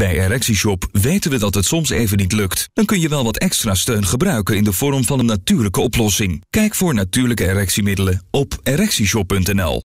Bij ErectieShop weten we dat het soms even niet lukt. Dan kun je wel wat extra steun gebruiken in de vorm van een natuurlijke oplossing. Kijk voor natuurlijke erectiemiddelen op ErectieShop.nl.